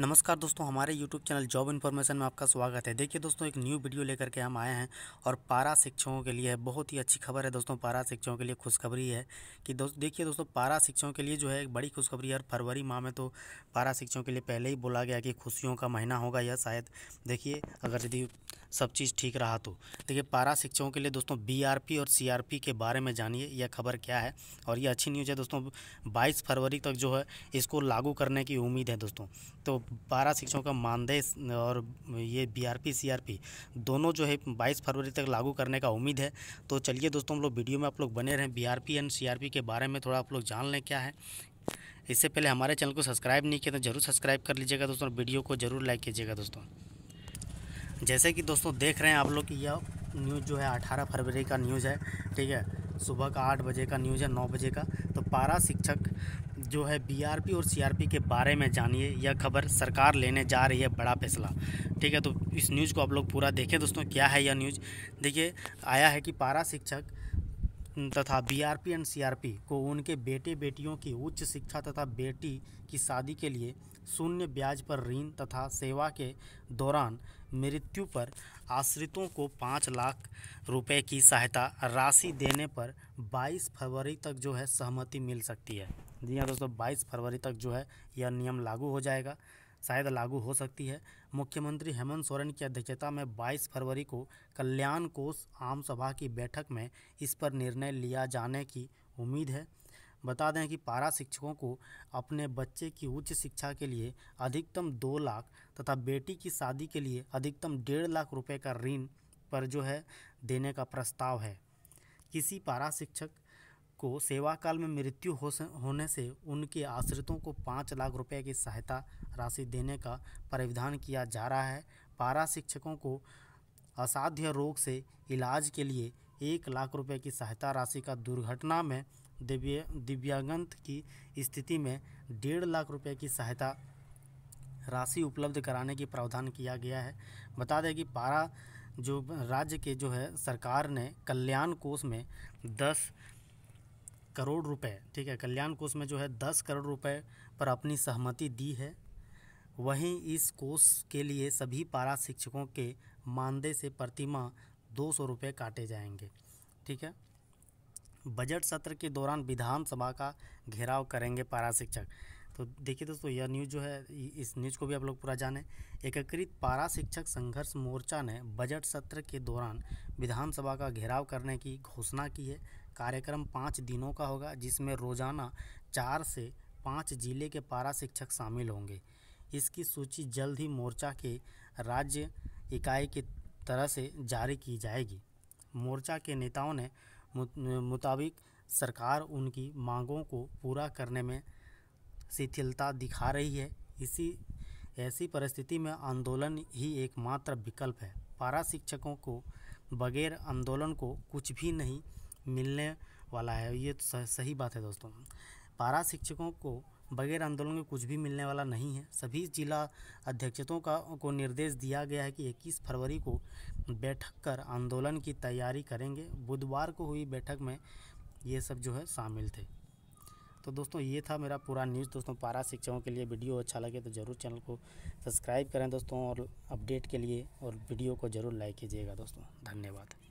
नमस्कार दोस्तों हमारे YouTube चैनल जॉब इन्फॉर्मेशन में आपका स्वागत है देखिए दोस्तों एक न्यू वीडियो लेकर के हम आए हैं और पारा शिक्षकों के लिए बहुत ही अच्छी खबर है दोस्तों पारा शिक्षकों के लिए खुशखबरी है कि दोस्त देखिए दोस्तों पारा शिक्षकों के लिए जो है एक बड़ी खुशखबरी है फरवरी माह में तो पारा शिक्षकों के लिए पहले ही बोला गया कि खुशियों का महीना होगा या शायद देखिए अगर यदि सब चीज़ ठीक रहा तो देखिए पारा शिक्षकों के लिए दोस्तों बी और सी के बारे में जानिए यह खबर क्या है और ये अच्छी न्यूज़ है दोस्तों 22 फरवरी तक जो है इसको लागू करने की उम्मीद है दोस्तों तो पारा शिक्षकों का मानदेय और ये बीआरपी सीआरपी दोनों जो है 22 फरवरी तक लागू करने का उम्मीद है तो चलिए दोस्तों हम लोग वीडियो में आप लोग बने रहें बीआरपी एंड सीआरपी के बारे में थोड़ा आप लोग जान लें क्या है इससे पहले हमारे चैनल को सब्सक्राइब नहीं किया तो जरूर सब्सक्राइब कर लीजिएगा दोस्तों वीडियो को जरूर लाइक कीजिएगा दोस्तों जैसे कि दोस्तों देख रहे हैं आप लोग की यह न्यूज़ जो है अठारह फरवरी का न्यूज़ है ठीक है सुबह का आठ बजे का न्यूज़ है नौ बजे का तो पारा शिक्षक जो है बीआरपी और सीआरपी के बारे में जानिए यह खबर सरकार लेने जा रही है बड़ा फैसला ठीक है तो इस न्यूज़ को आप लोग पूरा देखें दोस्तों क्या है यह न्यूज़ देखिए आया है कि पारा शिक्षक तथा बीआरपी एंड सीआरपी को उनके बेटे बेटियों की उच्च शिक्षा तथा बेटी की शादी के लिए शून्य ब्याज पर ऋण तथा सेवा के दौरान मृत्यु पर आश्रितों को पाँच लाख रुपए की सहायता राशि देने पर 22 फरवरी तक जो है सहमति मिल सकती है जी हाँ दोस्तों 22 फरवरी तक जो है यह नियम लागू हो जाएगा शायद लागू हो सकती है मुख्यमंत्री हेमंत सोरेन की अध्यक्षता में 22 फरवरी को कल्याण कोष आम सभा की बैठक में इस पर निर्णय लिया जाने की उम्मीद है बता दें कि पारा शिक्षकों को अपने बच्चे की उच्च शिक्षा के लिए अधिकतम दो लाख तथा बेटी की शादी के लिए अधिकतम डेढ़ लाख रुपए का ऋण पर जो है देने का प्रस्ताव है किसी पारा शिक्षक को सेवाकाल में मृत्यु हो होने से उनके आश्रितों को पाँच लाख रुपए की सहायता राशि देने का प्राविधान किया जा रहा है पारा शिक्षकों को असाध्य रोग से इलाज के लिए एक लाख रुपए की सहायता राशि का दुर्घटना में दिव्य दिव्यांगंत की स्थिति में डेढ़ लाख रुपए की सहायता राशि उपलब्ध कराने की प्रावधान किया गया है बता दें कि पारा जो राज्य के जो है सरकार ने कल्याण कोष में दस करोड़ रुपए ठीक है कल्याण कोष में जो है दस करोड़ रुपए पर अपनी सहमति दी है वहीं इस कोष के लिए सभी पारा शिक्षकों के मानदेय से प्रतिमा दो सौ रुपये काटे जाएंगे ठीक है बजट सत्र के दौरान विधानसभा का घेराव करेंगे पारा शिक्षक तो देखिए दोस्तों यह न्यूज़ जो है इस न्यूज़ को भी आप लोग पूरा जानें एकीकृत पारा शिक्षक संघर्ष मोर्चा ने बजट सत्र के दौरान विधानसभा का घेराव करने की घोषणा की है कार्यक्रम पाँच दिनों का होगा जिसमें रोज़ाना चार से पाँच जिले के पारा शिक्षक शामिल होंगे इसकी सूची जल्द ही मोर्चा के राज्य इकाई की तरह से जारी की जाएगी मोर्चा के नेताओं ने मुताबिक सरकार उनकी मांगों को पूरा करने में शिथिलता दिखा रही है इसी ऐसी परिस्थिति में आंदोलन ही एकमात्र विकल्प है पारा शिक्षकों को बगैर आंदोलन को कुछ भी नहीं मिलने वाला है ये तो सही बात है दोस्तों पारा शिक्षकों को बगैर आंदोलन के कुछ भी मिलने वाला नहीं है सभी जिला अध्यक्षतों का को निर्देश दिया गया है कि 21 फरवरी को बैठक कर आंदोलन की तैयारी करेंगे बुधवार को हुई बैठक में ये सब जो है शामिल थे तो दोस्तों ये था मेरा पूरा न्यूज़ दोस्तों पारा शिक्षकों के लिए वीडियो अच्छा लगे तो ज़रूर चैनल को सब्सक्राइब करें दोस्तों और अपडेट के लिए और वीडियो को ज़रूर लाइक कीजिएगा दोस्तों धन्यवाद